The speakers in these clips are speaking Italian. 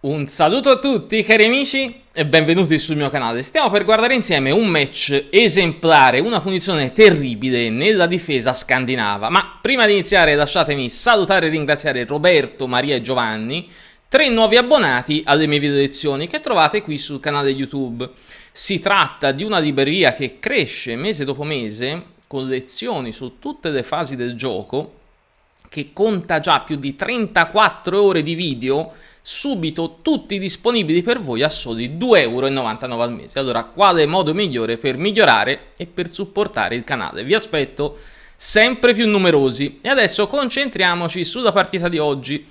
Un saluto a tutti cari amici e benvenuti sul mio canale. Stiamo per guardare insieme un match esemplare, una punizione terribile nella difesa scandinava. Ma prima di iniziare lasciatemi salutare e ringraziare Roberto, Maria e Giovanni, tre nuovi abbonati alle mie video lezioni che trovate qui sul canale YouTube. Si tratta di una libreria che cresce mese dopo mese con lezioni su tutte le fasi del gioco che conta già più di 34 ore di video subito tutti disponibili per voi a soli 2,99 euro al mese. Allora, quale modo migliore per migliorare e per supportare il canale? Vi aspetto sempre più numerosi. E adesso concentriamoci sulla partita di oggi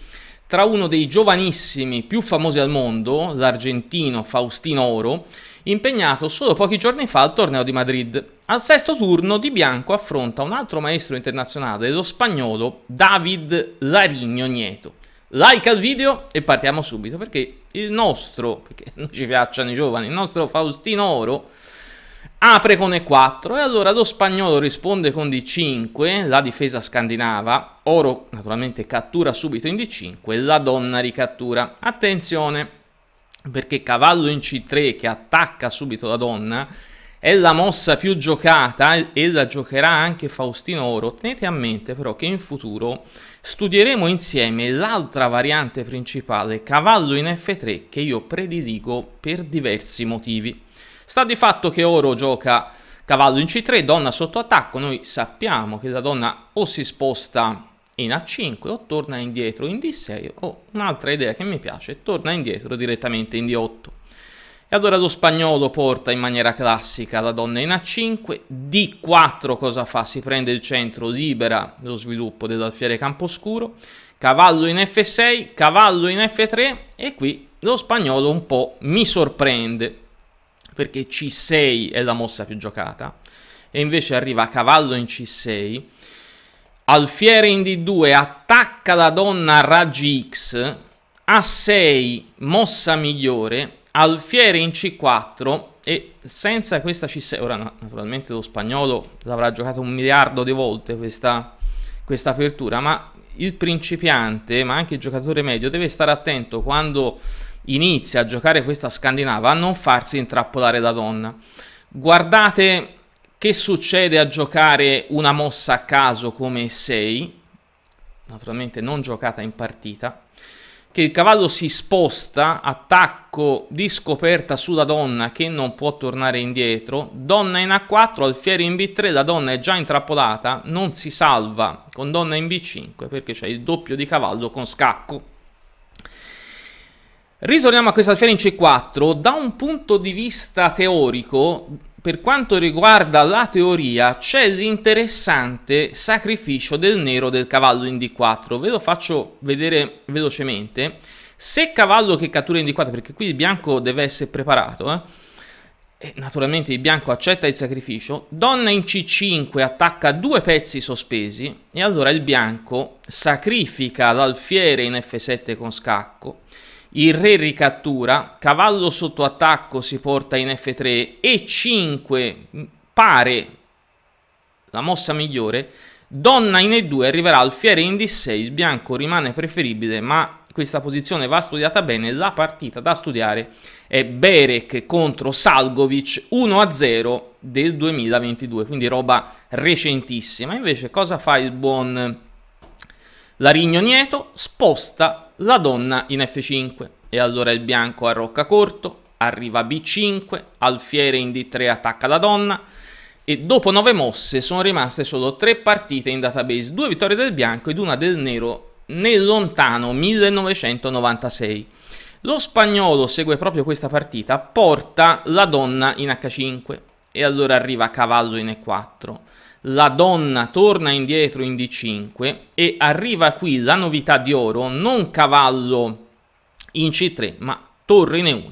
tra uno dei giovanissimi più famosi al mondo, l'argentino Faustino Oro, impegnato solo pochi giorni fa al torneo di Madrid. Al sesto turno Di Bianco affronta un altro maestro internazionale, lo spagnolo David Larigno Nieto like al video e partiamo subito perché il nostro, perché non ci piacciono i giovani, il nostro Faustino Oro apre con E4 e allora lo spagnolo risponde con D5, la difesa scandinava, Oro naturalmente cattura subito in D5, la donna ricattura. Attenzione perché cavallo in C3 che attacca subito la donna è la mossa più giocata e la giocherà anche Faustino Oro. Tenete a mente però che in futuro studieremo insieme l'altra variante principale, cavallo in F3, che io prediligo per diversi motivi. Sta di fatto che Oro gioca cavallo in C3, donna sotto attacco, noi sappiamo che la donna o si sposta in A5 o torna indietro in D6 o un'altra idea che mi piace, torna indietro direttamente in D8. E allora lo spagnolo porta in maniera classica la donna in A5, D4 cosa fa? Si prende il centro, libera lo sviluppo dell'alfiere camposcuro, cavallo in F6, cavallo in F3 e qui lo spagnolo un po' mi sorprende perché C6 è la mossa più giocata e invece arriva cavallo in C6, alfiere in D2 attacca la donna a raggi X, A6 mossa migliore alfiere in C4 e senza questa C6, ora naturalmente lo spagnolo l'avrà giocato un miliardo di volte questa, questa apertura, ma il principiante, ma anche il giocatore medio, deve stare attento quando inizia a giocare questa scandinava a non farsi intrappolare da donna. Guardate che succede a giocare una mossa a caso come 6, naturalmente non giocata in partita, che il cavallo si sposta, attacco di scoperta sulla donna che non può tornare indietro, donna in A4, alfiere in B3, la donna è già intrappolata, non si salva con donna in B5 perché c'è il doppio di cavallo con scacco. Ritorniamo a questa alfiere in C4, da un punto di vista teorico per quanto riguarda la teoria c'è l'interessante sacrificio del nero del cavallo in D4. Ve lo faccio vedere velocemente. Se cavallo che cattura in D4, perché qui il bianco deve essere preparato, eh, naturalmente il bianco accetta il sacrificio, donna in C5 attacca due pezzi sospesi e allora il bianco sacrifica l'alfiere in F7 con scacco il re ricattura, cavallo sotto attacco si porta in F3, E5 mm, pare la mossa migliore, donna in E2 arriverà alfiere in D6, il bianco rimane preferibile ma questa posizione va studiata bene, la partita da studiare è Berek contro Salgovic 1-0 del 2022, quindi roba recentissima. Invece cosa fa il buon Larigno Nieto? Sposta la donna in F5 e allora il bianco arrocca corto, arriva B5, alfiere in D3 attacca la donna e dopo 9 mosse sono rimaste solo 3 partite in database, 2 vittorie del bianco ed una del nero nel lontano 1996. Lo spagnolo segue proprio questa partita, porta la donna in H5 e allora arriva cavallo in E4 la donna torna indietro in D5 e arriva qui la novità di oro, non cavallo in C3 ma torre in E1.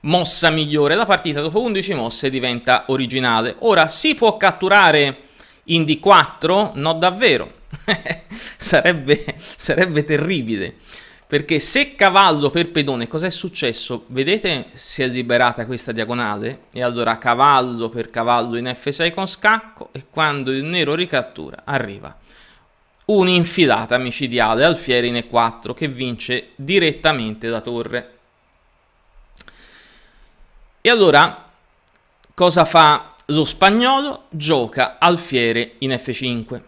Mossa migliore, la partita dopo 11 mosse diventa originale. Ora si può catturare in D4? No davvero, sarebbe, sarebbe terribile. Perché se cavallo per pedone, cos'è successo? Vedete si è liberata questa diagonale e allora cavallo per cavallo in F6 con scacco e quando il nero ricattura arriva un'infilata micidiale alfiere in E4 che vince direttamente la torre. E allora cosa fa lo spagnolo? Gioca alfiere in F5.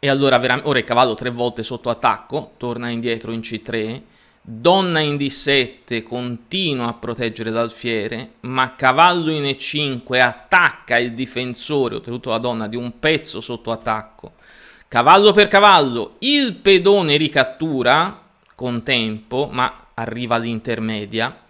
E allora ora il cavallo tre volte sotto attacco, torna indietro in C3, donna in D7 continua a proteggere l'alfiere, ma cavallo in E5 attacca il difensore, ottenuto la donna, di un pezzo sotto attacco. Cavallo per cavallo, il pedone ricattura con tempo, ma arriva all'intermedia.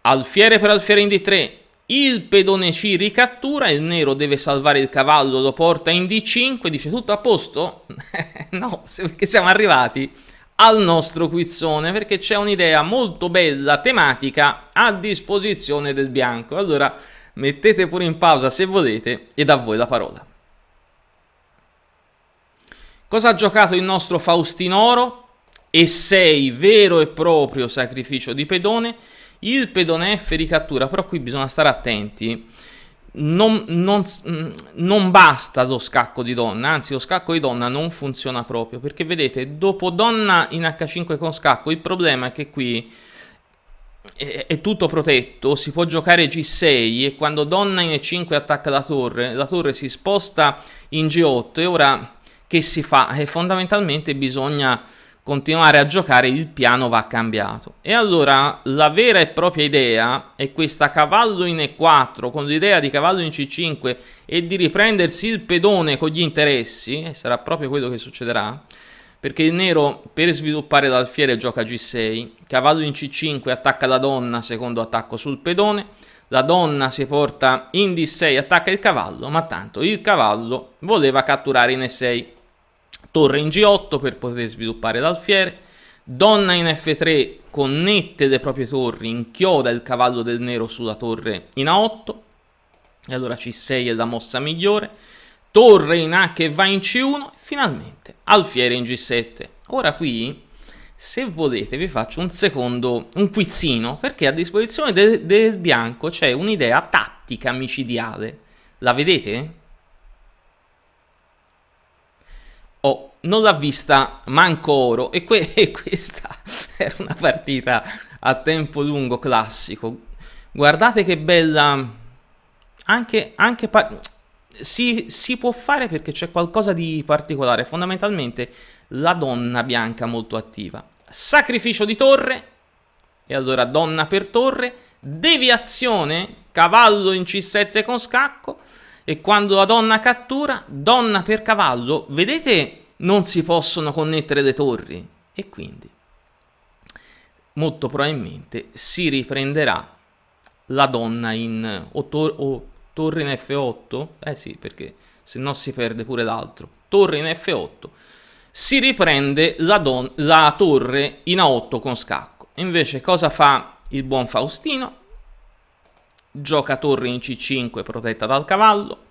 Alfiere per alfiere in D3, il pedone ci ricattura, il nero deve salvare il cavallo, lo porta in D5, dice tutto a posto? no, perché siamo arrivati al nostro quizzone, perché c'è un'idea molto bella tematica a disposizione del bianco. Allora mettete pure in pausa se volete e da voi la parola. Cosa ha giocato il nostro Faustinoro? E 6, vero e proprio sacrificio di pedone. Il pedone F ricattura, però qui bisogna stare attenti. Non, non, mm, non, basta lo scacco di donna, anzi lo scacco di donna non funziona proprio, perché vedete, dopo donna in H5 con scacco, il problema è che qui è, tutto protetto, si può giocare G6 e quando donna in E5 attacca la torre, la torre si sposta in G8 e ora che si fa? E eh, fondamentalmente bisogna continuare a giocare il piano va cambiato. E allora la vera e propria idea è questa cavallo in E4 con l'idea di cavallo in C5 e di riprendersi il pedone con gli interessi, e sarà proprio quello che succederà, perché il nero per sviluppare l'alfiere gioca G6, cavallo in C5 attacca la donna, secondo attacco sul pedone, la donna si porta in D6, attacca il cavallo, ma tanto il cavallo voleva catturare in E6 torre in G8 per poter sviluppare l'alfiere, donna in F3 connette le proprie torri, inchioda il cavallo del nero sulla torre in A8, e allora C6 è la mossa migliore, torre in A che va in C1, finalmente alfiere in G7. Ora qui, se volete, vi faccio un secondo, un quizzino, perché a disposizione del, del bianco c'è un'idea tattica micidiale, la vedete? Oh, non l'ha vista manco oro e, que e questa era una partita a tempo lungo classico. Guardate che bella... Anche... anche si, si, può fare perché c'è qualcosa di particolare. Fondamentalmente la donna bianca molto attiva. Sacrificio di torre. E allora donna per torre. Deviazione. Cavallo in C7 con scacco e quando la donna cattura, donna per cavallo, vedete non si possono connettere le torri e quindi molto probabilmente si riprenderà la donna in o, tor o torre in F8, eh sì perché se no si perde pure l'altro, torre in F8, si riprende la, la torre in A8 con scacco. Invece cosa fa il buon Faustino? gioca torre in c5 protetta dal cavallo,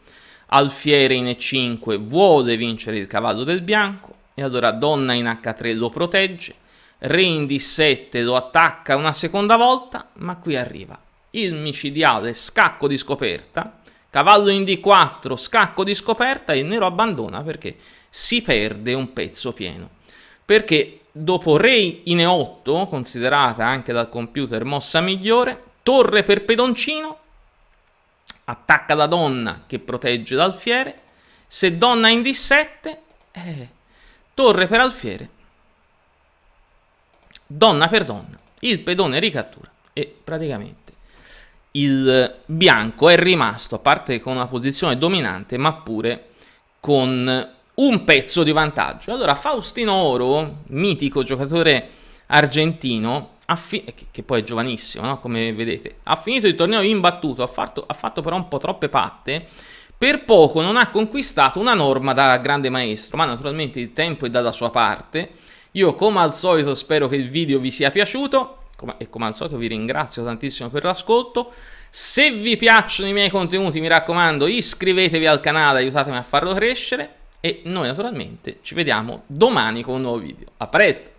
alfiere in e5 vuole vincere il cavallo del bianco e allora donna in h3 lo protegge, re in d7 lo attacca una seconda volta, ma qui arriva il micidiale scacco di scoperta, cavallo in d4, scacco di scoperta e il nero abbandona perché si perde un pezzo pieno. Perché dopo re in e8, considerata anche dal computer mossa migliore, torre per pedoncino, attacca la donna che protegge l'alfiere, se donna in D7, eh, torre per alfiere, donna per donna, il pedone ricattura e praticamente il bianco è rimasto, a parte con una posizione dominante, ma pure con un pezzo di vantaggio. Allora Faustino Oro, mitico giocatore argentino, Fi- eh, che poi è giovanissimo, no? come vedete, ha finito il torneo imbattuto, ha fatto, ha fatto, però un po' troppe patte, per poco non ha conquistato una norma da grande maestro, ma naturalmente il tempo è dalla sua parte. Io come al solito spero che il video vi sia piaciuto come, e come al solito vi ringrazio tantissimo per l'ascolto. Se vi piacciono i miei contenuti mi raccomando iscrivetevi al canale, aiutatemi a farlo crescere e noi naturalmente ci vediamo domani con un nuovo video. A presto!